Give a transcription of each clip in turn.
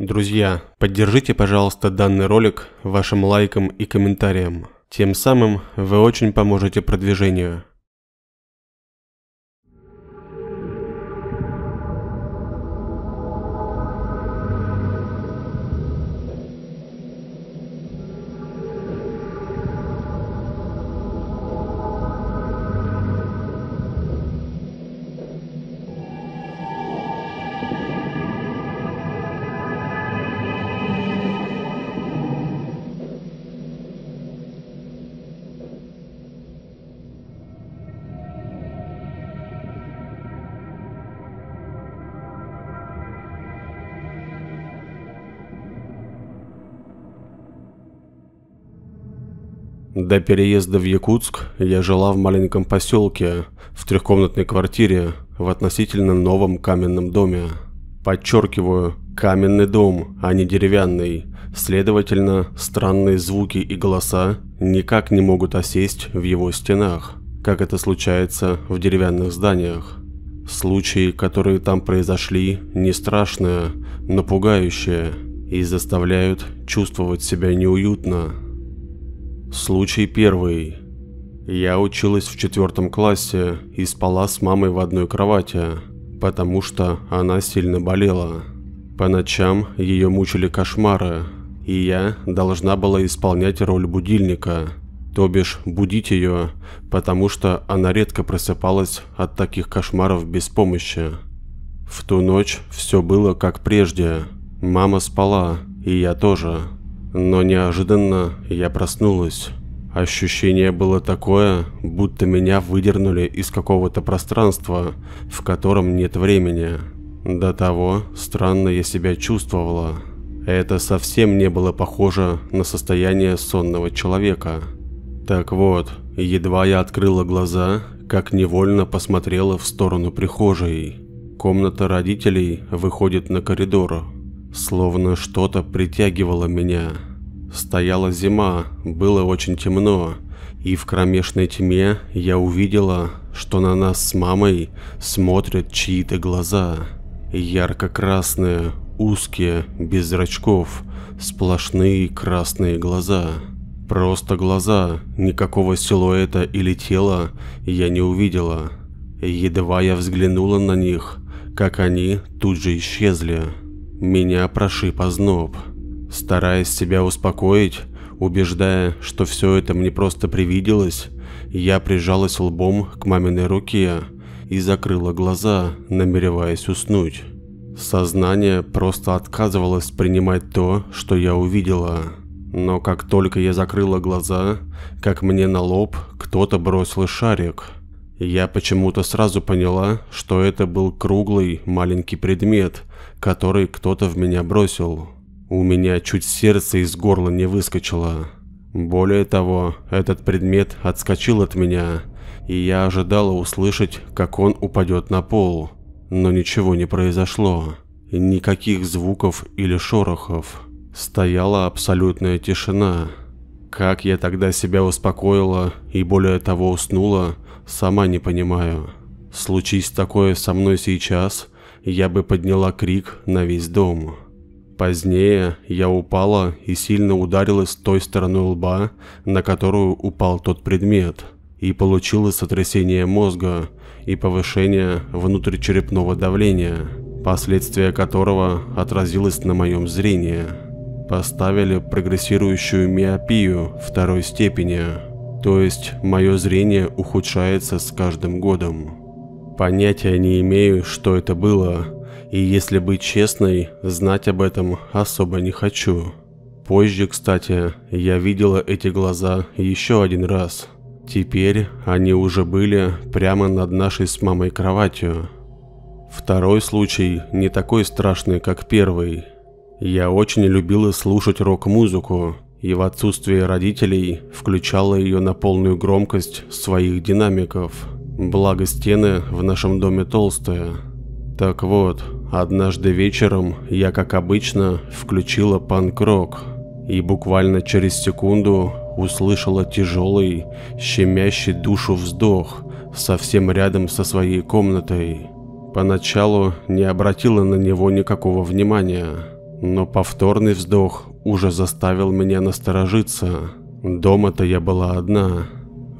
Друзья, поддержите, пожалуйста, данный ролик вашим лайком и комментарием. Тем самым вы очень поможете продвижению. До переезда в Якутск я жила в маленьком поселке, в трехкомнатной квартире, в относительно новом каменном доме. Подчеркиваю, каменный дом, а не деревянный. Следовательно, странные звуки и голоса никак не могут осесть в его стенах, как это случается в деревянных зданиях. Случаи, которые там произошли, не страшные, но пугающие и заставляют чувствовать себя неуютно. Случай первый. Я училась в четвертом классе и спала с мамой в одной кровати, потому что она сильно болела. По ночам ее мучили кошмары, и я должна была исполнять роль будильника, то бишь будить ее, потому что она редко просыпалась от таких кошмаров без помощи. В ту ночь все было как прежде. Мама спала, и я тоже. Но неожиданно я проснулась. Ощущение было такое, будто меня выдернули из какого-то пространства, в котором нет времени. До того странно я себя чувствовала. Это совсем не было похоже на состояние сонного человека. Так вот, едва я открыла глаза, как невольно посмотрела в сторону прихожей. Комната родителей выходит на коридор, Словно что-то притягивало меня. Стояла зима, было очень темно, и в кромешной тьме я увидела, что на нас с мамой смотрят чьи-то глаза. Ярко-красные, узкие, без зрачков, сплошные красные глаза. Просто глаза, никакого силуэта или тела я не увидела. Едва я взглянула на них, как они тут же исчезли. Меня прошиб озноб. Стараясь себя успокоить, убеждая, что все это мне просто привиделось, я прижалась лбом к маминой руке и закрыла глаза, намереваясь уснуть. Сознание просто отказывалось принимать то, что я увидела. Но как только я закрыла глаза, как мне на лоб кто-то бросил шарик – я почему-то сразу поняла, что это был круглый маленький предмет, который кто-то в меня бросил. У меня чуть сердце из горла не выскочило. Более того, этот предмет отскочил от меня, и я ожидала услышать, как он упадет на пол. Но ничего не произошло. Никаких звуков или шорохов. Стояла абсолютная тишина. Как я тогда себя успокоила и более того уснула, Сама не понимаю. Случись такое со мной сейчас, я бы подняла крик на весь дом. Позднее я упала и сильно ударилась той стороной лба, на которую упал тот предмет, и получила сотрясение мозга и повышение внутричерепного давления, последствия которого отразилось на моем зрении. Поставили прогрессирующую миопию второй степени. То есть мое зрение ухудшается с каждым годом. Понятия не имею, что это было, и если быть честной, знать об этом особо не хочу. Позже, кстати, я видела эти глаза еще один раз. Теперь они уже были прямо над нашей с мамой кроватью. Второй случай не такой страшный, как первый. Я очень любила слушать рок-музыку, и в отсутствие родителей включала ее на полную громкость своих динамиков. Благо стены в нашем доме толстые. Так вот, однажды вечером я, как обычно, включила панк-рок и буквально через секунду услышала тяжелый, щемящий душу вздох совсем рядом со своей комнатой. Поначалу не обратила на него никакого внимания, но повторный вздох уже заставил меня насторожиться. Дома-то я была одна.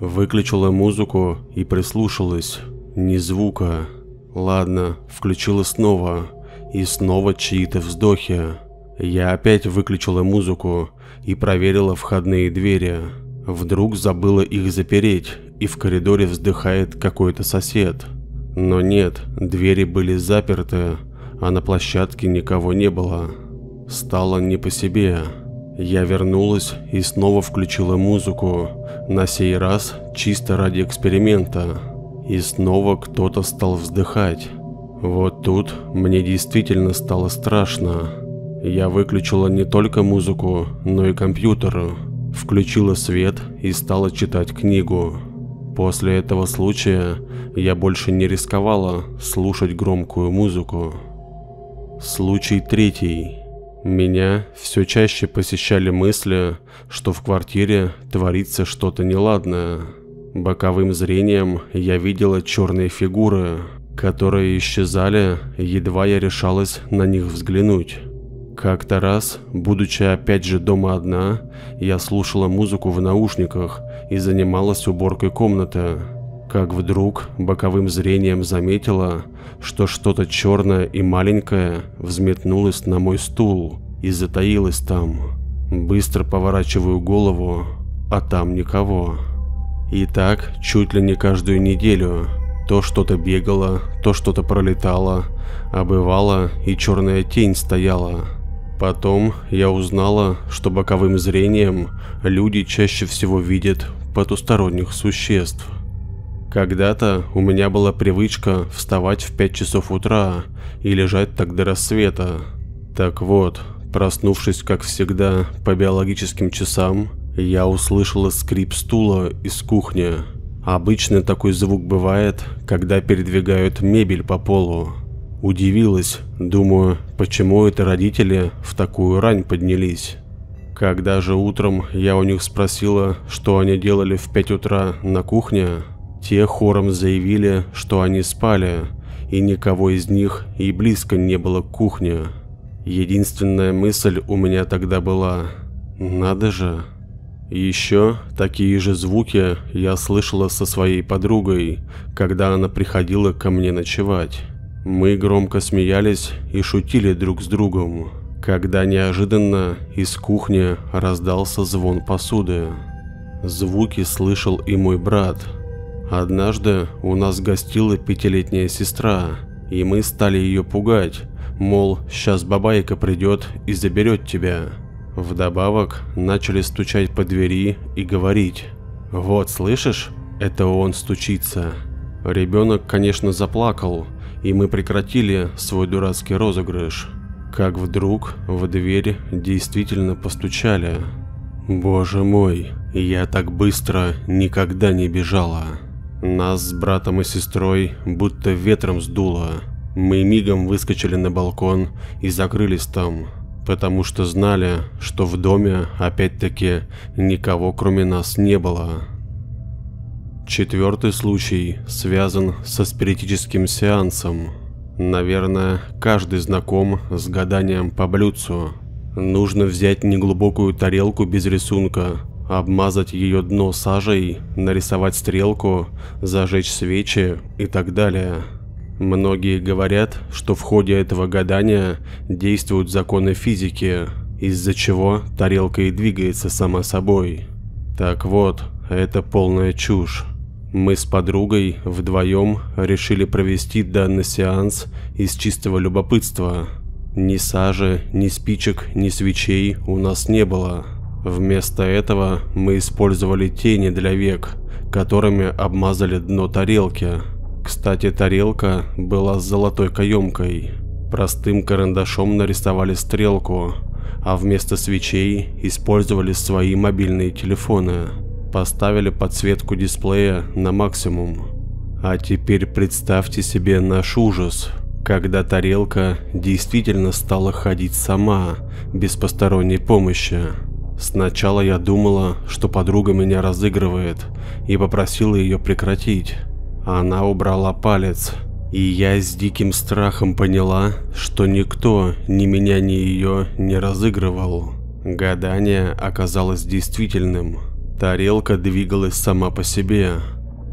Выключила музыку и прислушалась. Ни звука. Ладно, включила снова. И снова чьи-то вздохи. Я опять выключила музыку и проверила входные двери. Вдруг забыла их запереть, и в коридоре вздыхает какой-то сосед. Но нет, двери были заперты, а на площадке никого не было. Стало не по себе. Я вернулась и снова включила музыку, на сей раз чисто ради эксперимента. И снова кто-то стал вздыхать. Вот тут мне действительно стало страшно. Я выключила не только музыку, но и компьютер, включила свет и стала читать книгу. После этого случая я больше не рисковала слушать громкую музыку. Случай третий. Меня все чаще посещали мысли, что в квартире творится что-то неладное. Боковым зрением я видела черные фигуры, которые исчезали, едва я решалась на них взглянуть. Как-то раз, будучи опять же дома одна, я слушала музыку в наушниках и занималась уборкой комнаты как вдруг боковым зрением заметила, что что-то черное и маленькое взметнулось на мой стул и затаилось там. Быстро поворачиваю голову, а там никого. И так чуть ли не каждую неделю то что-то бегало, то что-то пролетало, а бывало и черная тень стояла. Потом я узнала, что боковым зрением люди чаще всего видят потусторонних существ – когда-то у меня была привычка вставать в 5 часов утра и лежать так до рассвета. Так вот, проснувшись, как всегда, по биологическим часам, я услышала скрип стула из кухни. Обычно такой звук бывает, когда передвигают мебель по полу. Удивилась, думаю, почему это родители в такую рань поднялись. Когда же утром я у них спросила, что они делали в 5 утра на кухне, те хором заявили, что они спали, и никого из них и близко не было к кухне. Единственная мысль у меня тогда была «надо же». Еще такие же звуки я слышала со своей подругой, когда она приходила ко мне ночевать. Мы громко смеялись и шутили друг с другом, когда неожиданно из кухни раздался звон посуды. Звуки слышал и мой брат – Однажды у нас гостила пятилетняя сестра, и мы стали ее пугать, мол, сейчас бабайка придет и заберет тебя. Вдобавок начали стучать по двери и говорить «Вот, слышишь, это он стучится». Ребенок, конечно, заплакал, и мы прекратили свой дурацкий розыгрыш. Как вдруг в дверь действительно постучали. Боже мой, я так быстро никогда не бежала. Нас с братом и сестрой будто ветром сдуло. Мы мигом выскочили на балкон и закрылись там, потому что знали, что в доме опять-таки никого кроме нас не было. Четвертый случай связан со спиритическим сеансом. Наверное, каждый знаком с гаданием по блюдцу. Нужно взять неглубокую тарелку без рисунка, обмазать ее дно сажей, нарисовать стрелку, зажечь свечи и так далее. Многие говорят, что в ходе этого гадания действуют законы физики, из-за чего тарелка и двигается сама собой. Так вот, это полная чушь. Мы с подругой вдвоем решили провести данный сеанс из чистого любопытства. Ни сажи, ни спичек, ни свечей у нас не было. Вместо этого мы использовали тени для век, которыми обмазали дно тарелки. Кстати, тарелка была с золотой каемкой. Простым карандашом нарисовали стрелку, а вместо свечей использовали свои мобильные телефоны. Поставили подсветку дисплея на максимум. А теперь представьте себе наш ужас, когда тарелка действительно стала ходить сама, без посторонней помощи. Сначала я думала, что подруга меня разыгрывает и попросила ее прекратить. Она убрала палец, и я с диким страхом поняла, что никто ни меня, ни ее не разыгрывал. Гадание оказалось действительным. Тарелка двигалась сама по себе.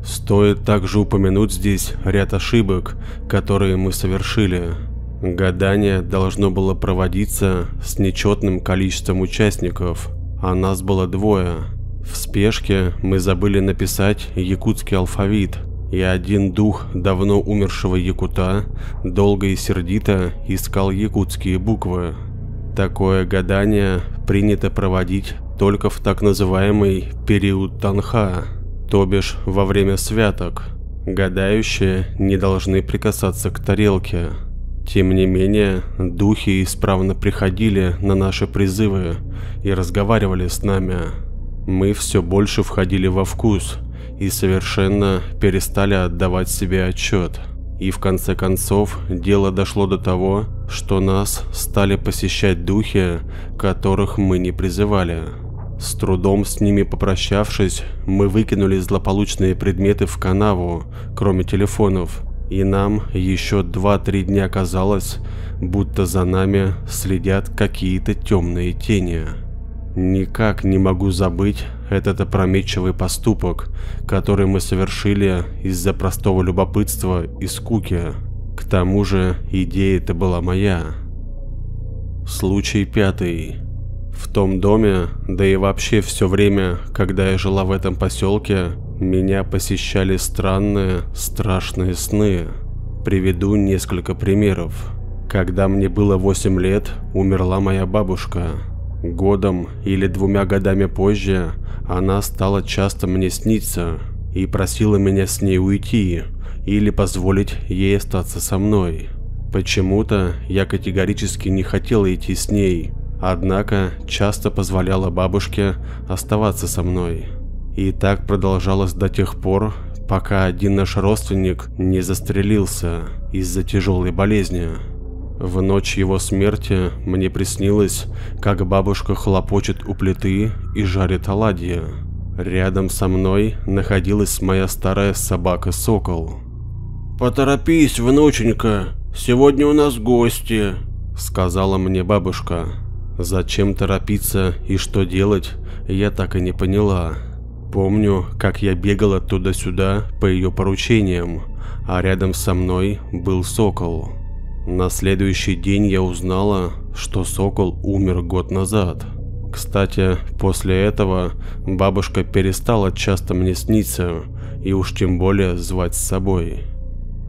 Стоит также упомянуть здесь ряд ошибок, которые мы совершили. Гадание должно было проводиться с нечетным количеством участников – а нас было двое. В спешке мы забыли написать якутский алфавит, и один дух давно умершего якута долго и сердито искал якутские буквы. Такое гадание принято проводить только в так называемый период Танха, то бишь во время святок. Гадающие не должны прикасаться к тарелке. Тем не менее, духи исправно приходили на наши призывы и разговаривали с нами. Мы все больше входили во вкус и совершенно перестали отдавать себе отчет. И в конце концов дело дошло до того, что нас стали посещать духи, которых мы не призывали. С трудом с ними попрощавшись, мы выкинули злополучные предметы в канаву, кроме телефонов – и нам еще два-три дня казалось, будто за нами следят какие-то темные тени. Никак не могу забыть этот опрометчивый поступок, который мы совершили из-за простого любопытства и скуки. К тому же идея-то была моя. Случай пятый. В том доме, да и вообще все время, когда я жила в этом поселке, меня посещали странные, страшные сны. Приведу несколько примеров. Когда мне было 8 лет, умерла моя бабушка. Годом или двумя годами позже она стала часто мне сниться и просила меня с ней уйти или позволить ей остаться со мной. Почему-то я категорически не хотела идти с ней, однако часто позволяла бабушке оставаться со мной. И так продолжалось до тех пор, пока один наш родственник не застрелился из-за тяжелой болезни. В ночь его смерти мне приснилось, как бабушка хлопочет у плиты и жарит оладьи. Рядом со мной находилась моя старая собака Сокол. «Поторопись, внученька, сегодня у нас гости», — сказала мне бабушка. Зачем торопиться и что делать, я так и не поняла. Помню, как я бегал оттуда-сюда по ее поручениям, а рядом со мной был сокол. На следующий день я узнала, что сокол умер год назад. Кстати, после этого бабушка перестала часто мне сниться и уж тем более звать с собой.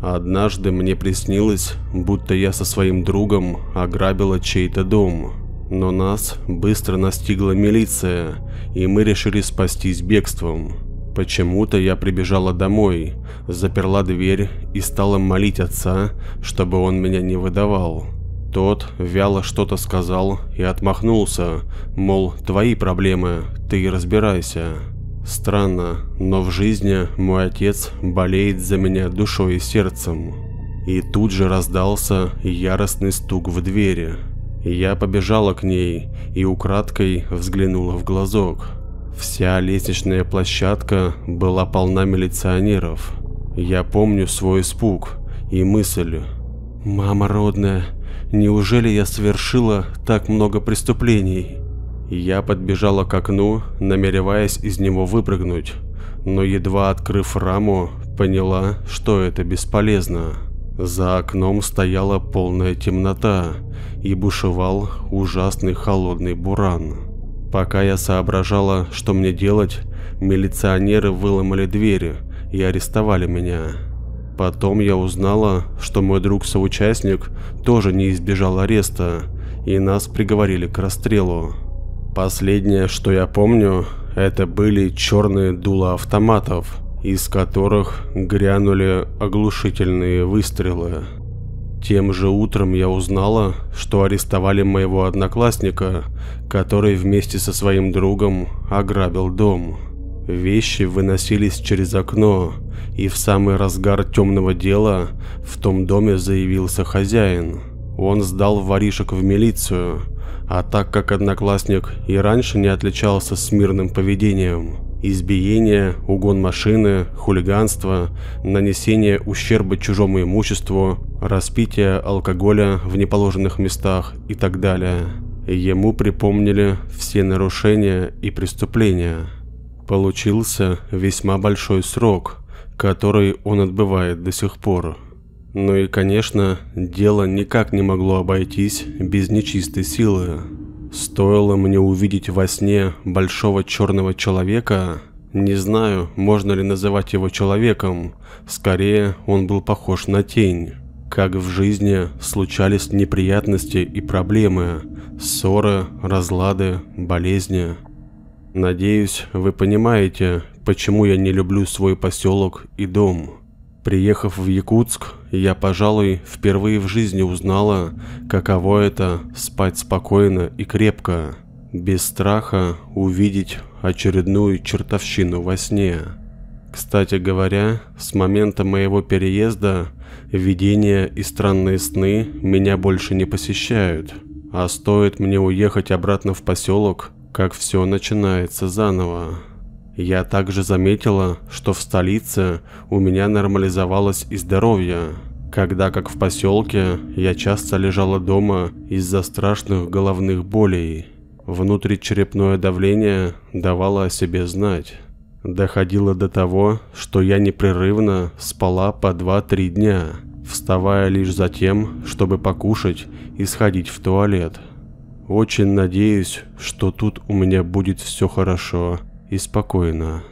Однажды мне приснилось, будто я со своим другом ограбила чей-то дом, но нас быстро настигла милиция и мы решили спастись бегством. Почему-то я прибежала домой, заперла дверь и стала молить отца, чтобы он меня не выдавал. Тот вяло что-то сказал и отмахнулся, мол, твои проблемы, ты разбирайся. Странно, но в жизни мой отец болеет за меня душой и сердцем. И тут же раздался яростный стук в дверь. Я побежала к ней и украдкой взглянула в глазок. Вся лестничная площадка была полна милиционеров. Я помню свой испуг и мысль. «Мама родная, неужели я совершила так много преступлений?» Я подбежала к окну, намереваясь из него выпрыгнуть, но едва открыв раму, поняла, что это бесполезно. За окном стояла полная темнота и бушевал ужасный холодный буран. Пока я соображала, что мне делать, милиционеры выломали двери и арестовали меня. Потом я узнала, что мой друг-соучастник тоже не избежал ареста, и нас приговорили к расстрелу. Последнее, что я помню, это были черные дула автоматов, из которых грянули оглушительные выстрелы. Тем же утром я узнала, что арестовали моего одноклассника, который вместе со своим другом ограбил дом. Вещи выносились через окно, и в самый разгар темного дела в том доме заявился хозяин. Он сдал воришек в милицию, а так как одноклассник и раньше не отличался смирным поведением, избиение, угон машины, хулиганство, нанесение ущерба чужому имуществу, распитие алкоголя в неположенных местах и так далее. Ему припомнили все нарушения и преступления. Получился весьма большой срок, который он отбывает до сих пор. Ну и, конечно, дело никак не могло обойтись без нечистой силы. Стоило мне увидеть во сне большого черного человека, не знаю, можно ли называть его человеком, скорее он был похож на тень. Как в жизни случались неприятности и проблемы, ссоры, разлады, болезни. Надеюсь, вы понимаете, почему я не люблю свой поселок и дом. Приехав в Якутск, я, пожалуй, впервые в жизни узнала, каково это спать спокойно и крепко, без страха увидеть очередную чертовщину во сне. Кстати говоря, с момента моего переезда видения и странные сны меня больше не посещают, а стоит мне уехать обратно в поселок, как все начинается заново. Я также заметила, что в столице у меня нормализовалось и здоровье, когда как в поселке я часто лежала дома из-за страшных головных болей. Внутричерепное давление давало о себе знать. Доходило до того, что я непрерывно спала по 2-3 дня, вставая лишь за тем, чтобы покушать и сходить в туалет. Очень надеюсь, что тут у меня будет все хорошо, и спокойно.